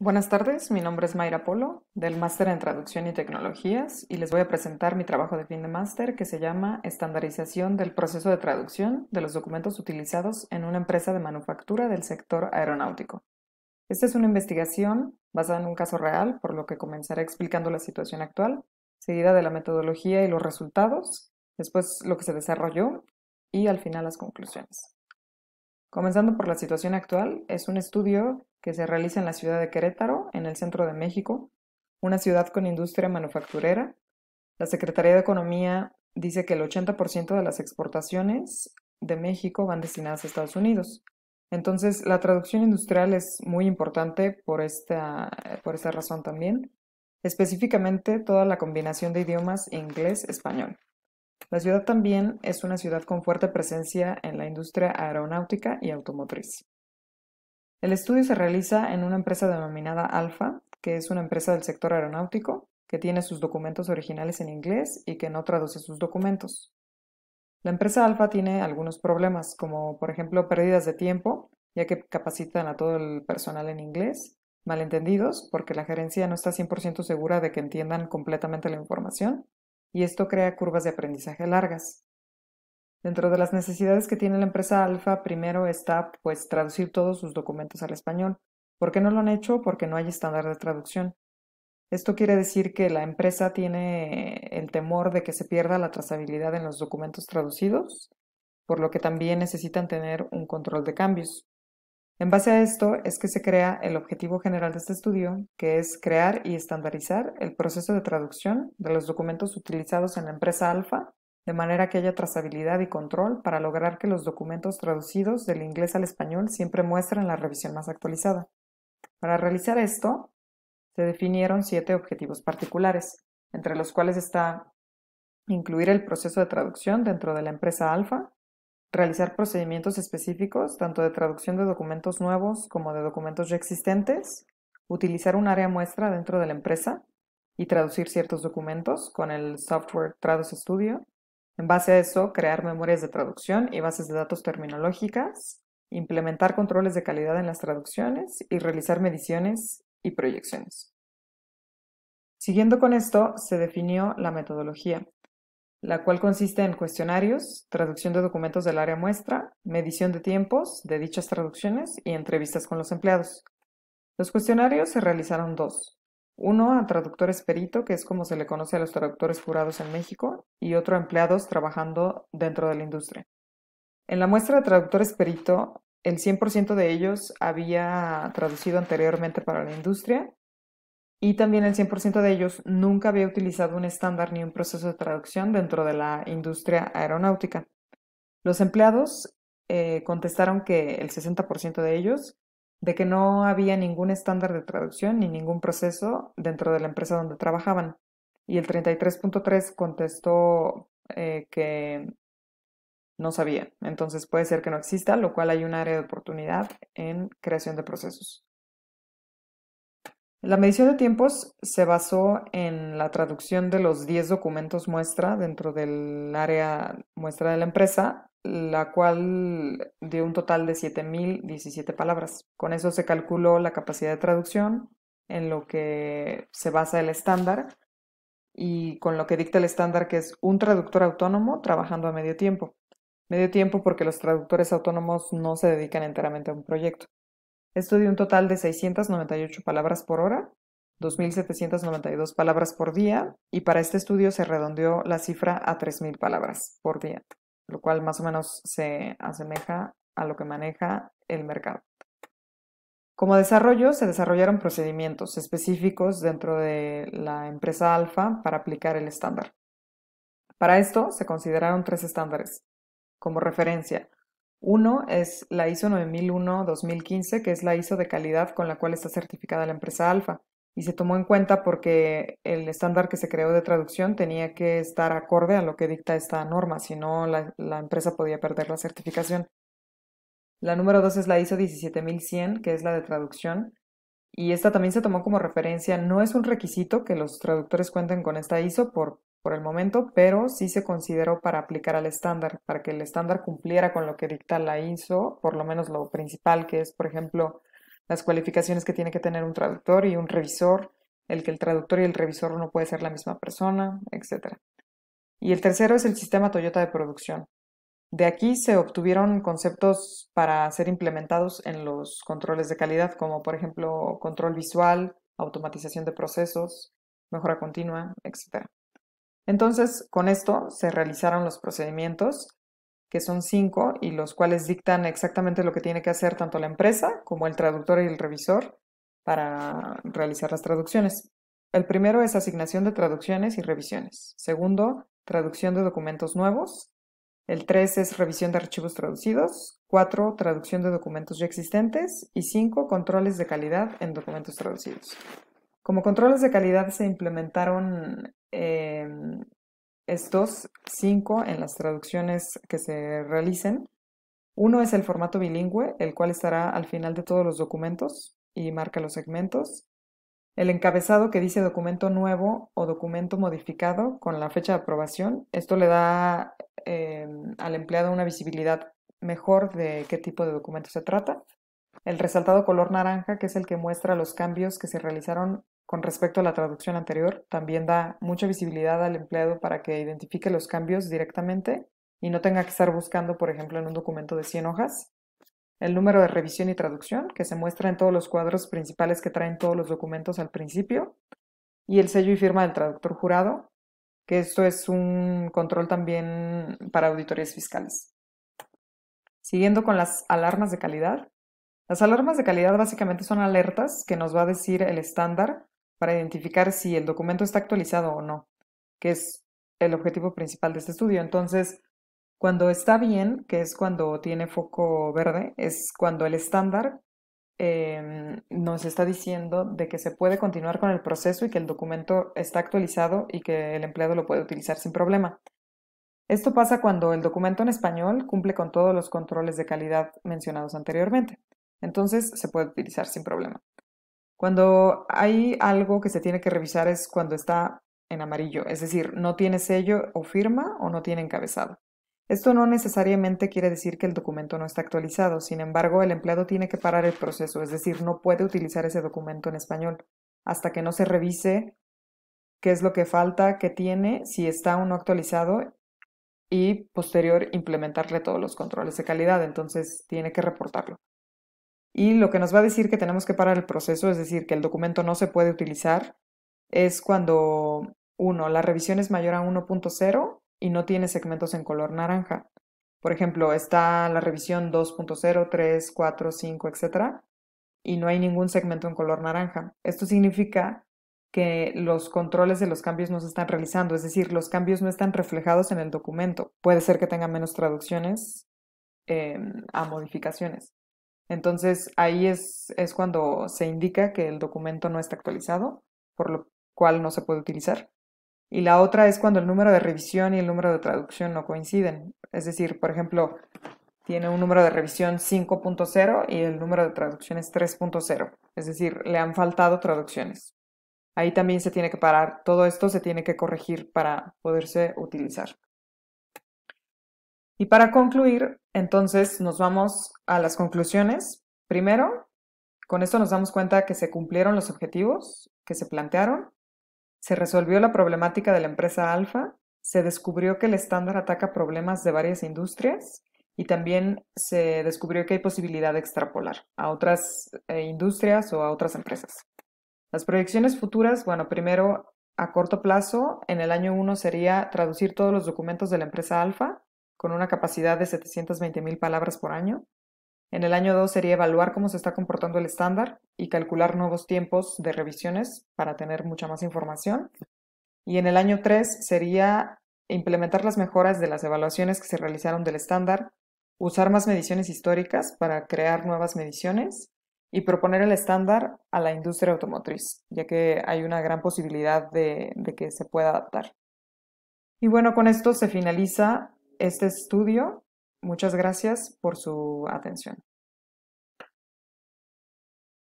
Buenas tardes, mi nombre es Mayra Polo, del Máster en Traducción y Tecnologías, y les voy a presentar mi trabajo de fin de máster que se llama Estandarización del proceso de traducción de los documentos utilizados en una empresa de manufactura del sector aeronáutico. Esta es una investigación basada en un caso real, por lo que comenzaré explicando la situación actual, seguida de la metodología y los resultados, después lo que se desarrolló y al final las conclusiones. Comenzando por la situación actual, es un estudio que se realiza en la ciudad de Querétaro, en el centro de México, una ciudad con industria manufacturera. La Secretaría de Economía dice que el 80% de las exportaciones de México van destinadas a Estados Unidos. Entonces, la traducción industrial es muy importante por esta, razón también, específicamente toda la combinación de idiomas inglés-español. La ciudad también es una ciudad con fuerte presencia en la industria aeronáutica y automotriz. El estudio se realiza en una empresa denominada Alfa, que es una empresa del sector aeronáutico, que tiene sus documentos originales en inglés y que no traduce sus documentos. La empresa Alfa tiene algunos problemas, como por ejemplo pérdidas de tiempo, ya que capacitan a todo el personal en inglés, malentendidos, porque la gerencia no está 100% segura de que entiendan completamente la información, y esto crea curvas de aprendizaje largas. Dentro de las necesidades que tiene la empresa Alfa, primero está pues traducir todos sus documentos al español. ¿Por qué no lo han hecho? Porque no hay estándar de traducción. Esto quiere decir que la empresa tiene el temor de que se pierda la trazabilidad en los documentos traducidos, por lo que también necesitan tener un control de cambios. En base a esto es que se crea el objetivo general de este estudio, que es crear y estandarizar el proceso de traducción de los documentos utilizados en la empresa Alfa, de manera que haya trazabilidad y control para lograr que los documentos traducidos del inglés al español siempre muestren la revisión más actualizada. Para realizar esto, se definieron siete objetivos particulares, entre los cuales está incluir el proceso de traducción dentro de la empresa Alfa, realizar procedimientos específicos, tanto de traducción de documentos nuevos como de documentos ya existentes, utilizar un área muestra dentro de la empresa y traducir ciertos documentos con el software Trados Studio. En base a eso, crear memorias de traducción y bases de datos terminológicas, implementar controles de calidad en las traducciones y realizar mediciones y proyecciones. Siguiendo con esto, se definió la metodología, la cual consiste en cuestionarios, traducción de documentos del área muestra, medición de tiempos de dichas traducciones y entrevistas con los empleados. Los cuestionarios se realizaron dos. Uno a traductores perito, que es como se le conoce a los traductores jurados en México, y otro a empleados trabajando dentro de la industria. En la muestra de traductores perito, el 100% de ellos había traducido anteriormente para la industria y también el 100% de ellos nunca había utilizado un estándar ni un proceso de traducción dentro de la industria aeronáutica. Los empleados eh, contestaron que el 60% de ellos, de que no había ningún estándar de traducción ni ningún proceso dentro de la empresa donde trabajaban. Y el 33.3 contestó eh, que no sabía. Entonces puede ser que no exista, lo cual hay un área de oportunidad en creación de procesos. La medición de tiempos se basó en la traducción de los 10 documentos muestra dentro del área muestra de la empresa, la cual dio un total de 7.017 palabras. Con eso se calculó la capacidad de traducción en lo que se basa el estándar y con lo que dicta el estándar que es un traductor autónomo trabajando a medio tiempo. Medio tiempo porque los traductores autónomos no se dedican enteramente a un proyecto. Esto dio un total de 698 palabras por hora, 2.792 palabras por día, y para este estudio se redondeó la cifra a 3.000 palabras por día, lo cual más o menos se asemeja a lo que maneja el mercado. Como desarrollo, se desarrollaron procedimientos específicos dentro de la empresa Alfa para aplicar el estándar. Para esto se consideraron tres estándares como referencia, uno es la ISO 9001-2015, que es la ISO de calidad con la cual está certificada la empresa Alfa, y se tomó en cuenta porque el estándar que se creó de traducción tenía que estar acorde a lo que dicta esta norma, si no la, la empresa podía perder la certificación. La número dos es la ISO 17100, que es la de traducción, y esta también se tomó como referencia. No es un requisito que los traductores cuenten con esta ISO por por el momento, pero sí se consideró para aplicar al estándar, para que el estándar cumpliera con lo que dicta la ISO, por lo menos lo principal, que es, por ejemplo, las cualificaciones que tiene que tener un traductor y un revisor, el que el traductor y el revisor no puede ser la misma persona, etc. Y el tercero es el sistema Toyota de producción. De aquí se obtuvieron conceptos para ser implementados en los controles de calidad, como por ejemplo control visual, automatización de procesos, mejora continua, etc. Entonces, con esto se realizaron los procedimientos, que son cinco, y los cuales dictan exactamente lo que tiene que hacer tanto la empresa como el traductor y el revisor para realizar las traducciones. El primero es asignación de traducciones y revisiones. Segundo, traducción de documentos nuevos. El tres es revisión de archivos traducidos. Cuatro, traducción de documentos ya existentes. Y cinco, controles de calidad en documentos traducidos. Como controles de calidad se implementaron Em, estos cinco en las traducciones que se realicen. Uno es el formato bilingüe, el cual estará al final de todos los documentos y marca los segmentos. El encabezado que dice documento nuevo o documento modificado con la fecha de aprobación. Esto le da em, al empleado una visibilidad mejor de qué tipo de documento se trata. El resaltado color naranja, que es el que muestra los cambios que se realizaron con respecto a la traducción anterior, también da mucha visibilidad al empleado para que identifique los cambios directamente y no tenga que estar buscando, por ejemplo, en un documento de 100 hojas. El número de revisión y traducción, que se muestra en todos los cuadros principales que traen todos los documentos al principio. Y el sello y firma del traductor jurado, que esto es un control también para auditorías fiscales. Siguiendo con las alarmas de calidad. Las alarmas de calidad básicamente son alertas que nos va a decir el estándar para identificar si el documento está actualizado o no, que es el objetivo principal de este estudio. Entonces, cuando está bien, que es cuando tiene foco verde, es cuando el estándar em, nos está diciendo de que se puede continuar con el proceso y que el documento está actualizado y que el empleado lo puede utilizar sin problema. Esto pasa cuando el documento en español cumple con todos los controles de calidad mencionados anteriormente. Entonces se puede utilizar sin problema. Cuando hay algo que se tiene que revisar es cuando está en amarillo, es decir, no tiene sello o firma o no tiene encabezado. Esto no necesariamente quiere decir que el documento no está actualizado, sin embargo, el empleado tiene que parar el proceso, es decir, no puede utilizar ese documento en español hasta que no se revise qué es lo que falta, qué tiene, si está o no actualizado y posterior implementarle todos los controles de calidad, entonces tiene que reportarlo. Y lo que nos va a decir que tenemos que parar el proceso, es decir, que el documento no se puede utilizar, es cuando, uno, la revisión es mayor a 1.0 y no tiene segmentos en color naranja. Por ejemplo, está la revisión 2.0, 3, 4, 5, etc. Y no hay ningún segmento en color naranja. Esto significa que los controles de los cambios no se están realizando, es decir, los cambios no están reflejados en el documento. Puede ser que tenga menos traducciones eh, a modificaciones. Entonces ahí es, cuando se indica que el documento no está actualizado, por lo cual no se puede utilizar. Y la otra es cuando el número de revisión y el número de traducción no coinciden. Es decir, por ejemplo, tiene un número de revisión 5.0 y el número de traducción es 3.0. Es decir, le han faltado traducciones. Ahí también se tiene que parar. Todo esto se tiene que corregir para poderse utilizar. Y para concluir, entonces nos vamos a las conclusiones. Primero, con esto nos damos cuenta que se cumplieron los objetivos que se plantearon, se resolvió la problemática de la empresa alfa, se descubrió que el estándar ataca problemas de varias industrias y también se descubrió que hay posibilidad de extrapolar a otras eh, industrias o a otras empresas. Las proyecciones futuras, bueno, primero a corto plazo, en el año 1 sería traducir todos los documentos de la empresa alfa con una capacidad de 720.000 palabras por año. En el año 2 sería evaluar cómo se está comportando el estándar y calcular nuevos tiempos de revisiones para tener mucha más información. Y en el año 3 sería implementar las mejoras de las evaluaciones que se realizaron del estándar, usar más mediciones históricas para crear nuevas mediciones y proponer el estándar a la industria automotriz, ya que hay una gran posibilidad de, de, que se pueda adaptar. Y bueno, con esto se finaliza este estudio. Muchas gracias por su atención.